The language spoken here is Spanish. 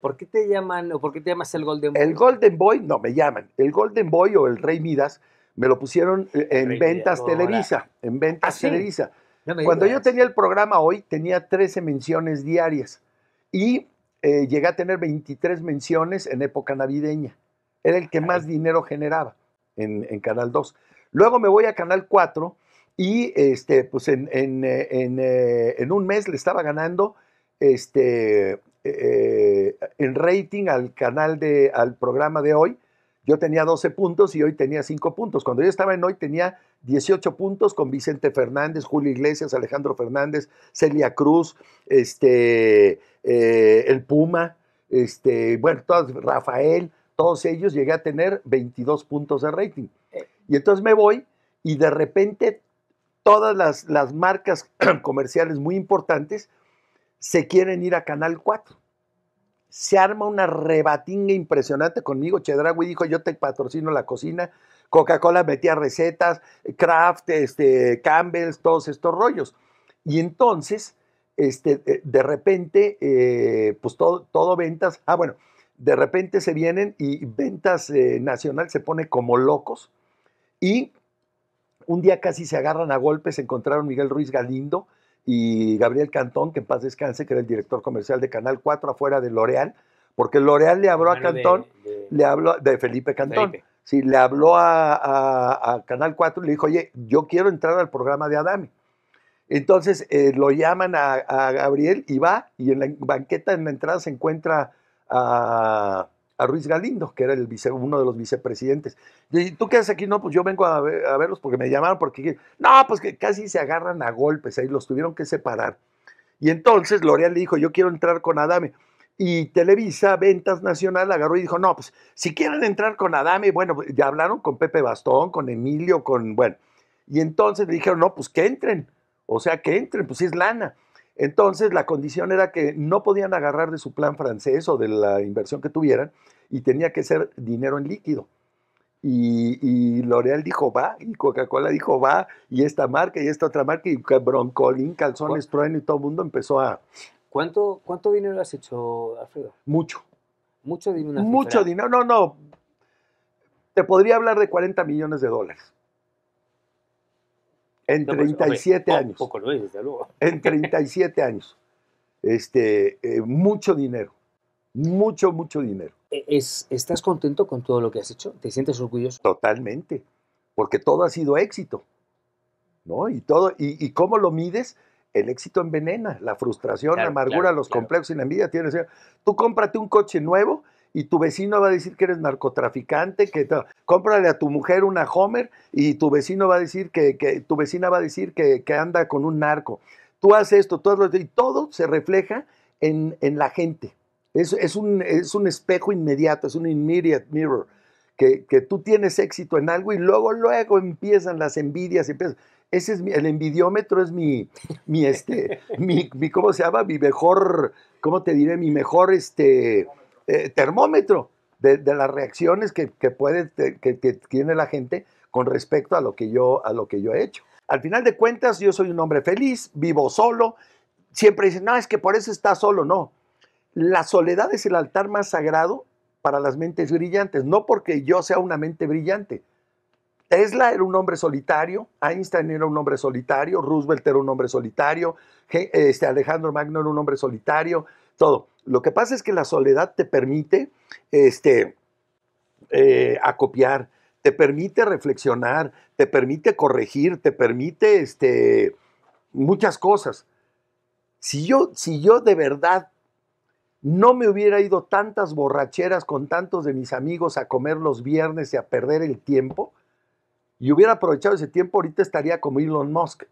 ¿Por qué te llaman o por qué te llamas el Golden Boy? El Golden Boy, no, me llaman. El Golden Boy o el Rey Midas me lo pusieron e-, en Ventas Televisa. En Ventas ¿Ah, Televisa. Cuando yo tenía el programa hoy, tenía 13 menciones diarias. Y eh, llegué a tener 23 menciones en época navideña. Era el que más dinero generaba en, Canal 2. Luego me voy a Canal 4 y este, pues en, eh, eh, en un mes le estaba ganando este, en eh, rating al canal de, al programa de hoy, yo tenía 12 puntos y hoy tenía 5 puntos. Cuando yo estaba en hoy tenía 18 puntos con Vicente Fernández, Julio Iglesias, Alejandro Fernández, Celia Cruz, este, eh, el Puma, este, bueno, todos, Rafael, todos ellos llegué a tener 22 puntos de rating. Eh. Y entonces me voy y de repente todas las, las marcas comerciales muy importantes se quieren ir a Canal 4. Se arma una rebatinga impresionante conmigo. Chedragui dijo, yo te patrocino la cocina. Coca-Cola metía recetas, Kraft, este, Campbell's, todos estos rollos. Y entonces, este, eh, de repente, eh, pues todo, todo ventas. Ah, bueno, de repente se vienen y ventas eh, nacional se pone como locos. Y un día casi se agarran a golpes, encontraron Miguel Ruiz Galindo, y Gabriel Cantón, que en paz descanse, que era el director comercial de Canal 4 afuera de L'Oreal, porque L'Oreal le habló a Cantón, le habló de Felipe Cantón. le habló a, Canal 4 y le dijo, oye, yo quiero entrar al programa de Adami. Entonces eh, lo llaman a, Gabriel y va, y en la banqueta en la entrada se encuentra a a Ruiz Galindo, que era el uno de los vicepresidentes. Y tú qué haces aquí, no, pues yo vengo a, verlos porque me llamaron, porque no, pues que casi se agarran a golpes ahí, los tuvieron que separar. Y entonces L'Oreal le dijo, yo quiero entrar con Adame. Y Televisa, Ventas Nacional, agarró y dijo, no, pues si quieren entrar con Adame, bueno, pues, ya hablaron con Pepe Bastón, con Emilio, con, bueno. Y entonces le dijeron, no, pues que entren, o sea, que entren, pues es lana. Entonces, la condición era que no podían agarrar de su plan francés o de la inversión que tuvieran y tenía que ser dinero en líquido. Y, y L'Oreal dijo va, y Coca-Cola dijo va, y esta marca y esta otra marca, y Broncolín, Calzones Proen y todo el mundo empezó a. ¿Cuánto, cuánto dinero has hecho, Alfredo? Mucho. Mucho dinero. Mucho dinero. No, no. Te podría hablar de 40 millones de dólares. En 37 pues, años. En 37 años. Este, eh, mucho dinero. Mucho, mucho dinero. E, es, ¿Estás contento con todo lo que has hecho? ¿Te sientes orgulloso? Totalmente. Porque todo ha sido éxito. ¿No? Y todo, y, cómo lo mides, el éxito envenena, la frustración, la amargura, los complejos y la envidia. Tienes, tú cómprate un coche nuevo y tu vecino va a decir que eres narcotraficante, que cómprale a tu mujer una Homer y tu vecino va a decir que, tu vecina va a decir que, anda con un narco. Tú haces esto, todo y todo se refleja en, la gente. Es, un, espejo inmediato, es un immediate mirror, que, tú tienes éxito en algo y luego, luego empiezan las envidias, Ese es el envidiómetro es mi, mi este, mi, ¿cómo se llama? Mi mejor, ¿cómo te diré? Mi mejor, este, eh, termómetro de, las reacciones que, puede, que, tiene la gente con respecto a lo, que yo, a lo que yo he hecho. Al final de cuentas, yo soy un hombre feliz, vivo solo. Siempre dicen, no, es que por eso está solo. No, la soledad es el altar más sagrado para las mentes brillantes, no porque yo sea una mente brillante. Tesla era un hombre solitario, Einstein era un hombre solitario, Roosevelt era un hombre solitario, este, Alejandro Magno era un hombre solitario, todo. Lo que pasa es que la soledad te permite este, eh, acopiar, te permite reflexionar, te permite corregir, te permite este, muchas cosas. Si yo, si yo de verdad no me hubiera ido tantas borracheras con tantos de mis amigos a comer los viernes y a perder el tiempo, y hubiera aprovechado ese tiempo, ahorita estaría como Elon Musk.